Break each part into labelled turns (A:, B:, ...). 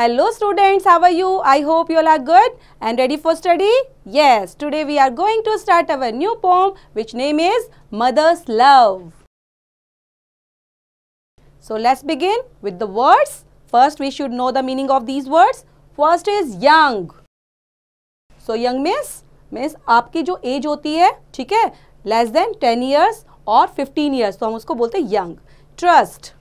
A: Hello students, how are you? I hope you all are good and ready for study? Yes, today we are going to start our new poem which name is Mother's Love. So let's begin with the words. First we should know the meaning of these words. First is young. So young means, means आपकी जो age होती है ठीक है less than ten years और fifteen years तो हम उसको बोलते हैं Trust.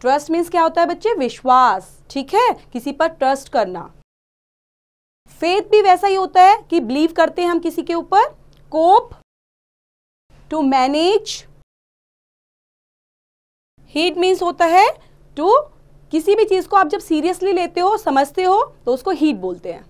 A: ट्रस्ट मीन्स क्या होता है बच्चे विश्वास ठीक है किसी पर ट्रस्ट करना फेथ भी वैसा ही होता है कि बिलीव करते हैं हम किसी के ऊपर cope to manage heat means होता है टू किसी भी चीज़ को आप जब सीरियसली लेते हो समझते हो तो उसको हीट बोलते हैं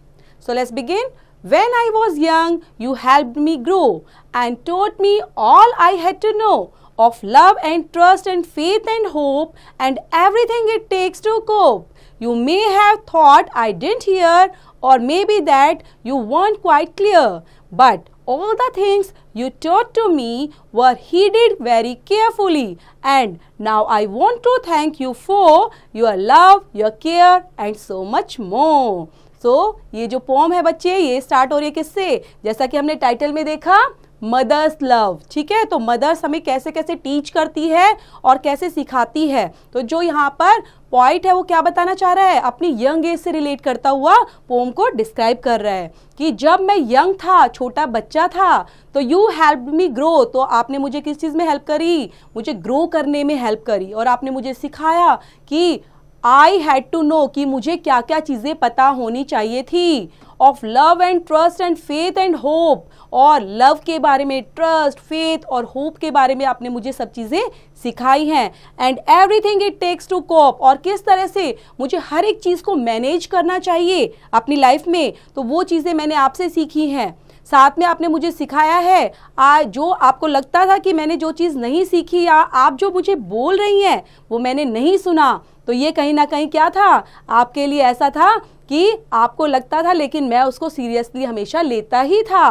A: so let's begin When I was young, you helped me grow and taught me all I had to know. of love and trust and faith and hope and everything it takes to cope. You may have thought I didn't hear or maybe that you weren't quite clear. But all the things you taught to me were heeded very carefully and now I want to thank you for your love, your care and so much more. so, ये जो poem है बच्चे ये start हो रही है किससे जैसा कि हमने title में देखा मदर्स लव ठीक है तो मदर्स हमें कैसे कैसे टीच करती है और कैसे सिखाती है तो जो यहाँ पर पॉइंट है वो क्या बताना चाह रहा है अपनी यंग एज से रिलेट करता हुआ पोम को डिस्क्राइब कर रहा है कि जब मैं यंग था छोटा बच्चा था तो यू हेल्प मी ग्रो तो आपने मुझे किस चीज़ में हेल्प करी मुझे ग्रो करने में हेल्प करी और आपने मुझे सिखाया कि आई हैड टू नो कि मुझे क्या क्या चीज़ें पता होनी चाहिए थी of love and trust and faith and hope और लव के बारे में ट्रस्ट फेथ और होप के बारे में आपने मुझे सब चीज़ें सिखाई हैं and everything it takes to cope और किस तरह से मुझे हर एक चीज़ को मैनेज करना चाहिए अपनी लाइफ में तो वो चीज़ें मैंने आपसे सीखी हैं साथ में आपने मुझे सिखाया है आ, जो आपको लगता था कि मैंने जो चीज़ नहीं सीखी या आप जो मुझे बोल रही हैं वो मैंने नहीं सुना तो ये कहीं ना कहीं क्या था आपके लिए ऐसा था कि आपको लगता था लेकिन मैं उसको सीरियसली हमेशा लेता ही था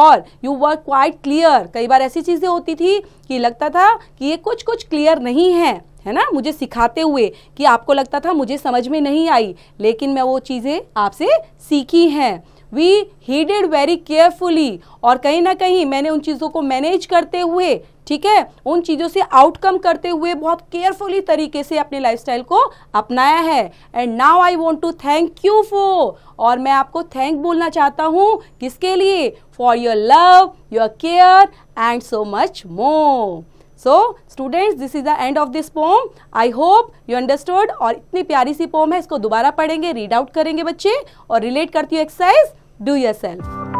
A: और यू वर क्वाइट क्लियर कई बार ऐसी चीज़ें होती थी कि लगता था कि ये कुछ कुछ क्लियर नहीं है है ना मुझे सिखाते हुए कि आपको लगता था मुझे समझ में नहीं आई लेकिन मैं वो चीज़ें आपसे सीखी हैं वी हीडेड वेरी केयरफुली और कहीं ना कहीं मैंने उन चीज़ों को मैनेज करते हुए ठीक है उन चीज़ों से आउटकम करते हुए बहुत केयरफुली तरीके से अपने लाइफस्टाइल को अपनाया है and now I want to thank you for और मैं आपको थैंक बोलना चाहता हूँ किसके लिए for your love your care and so much more so students this is the end of this poem I hope you understood और इतनी प्यारी सी पोम है इसको दोबारा पढ़ेंगे रीड आउट करेंगे बच्चे और रिलेट करती हूँ एक्सरसाइज do yourself.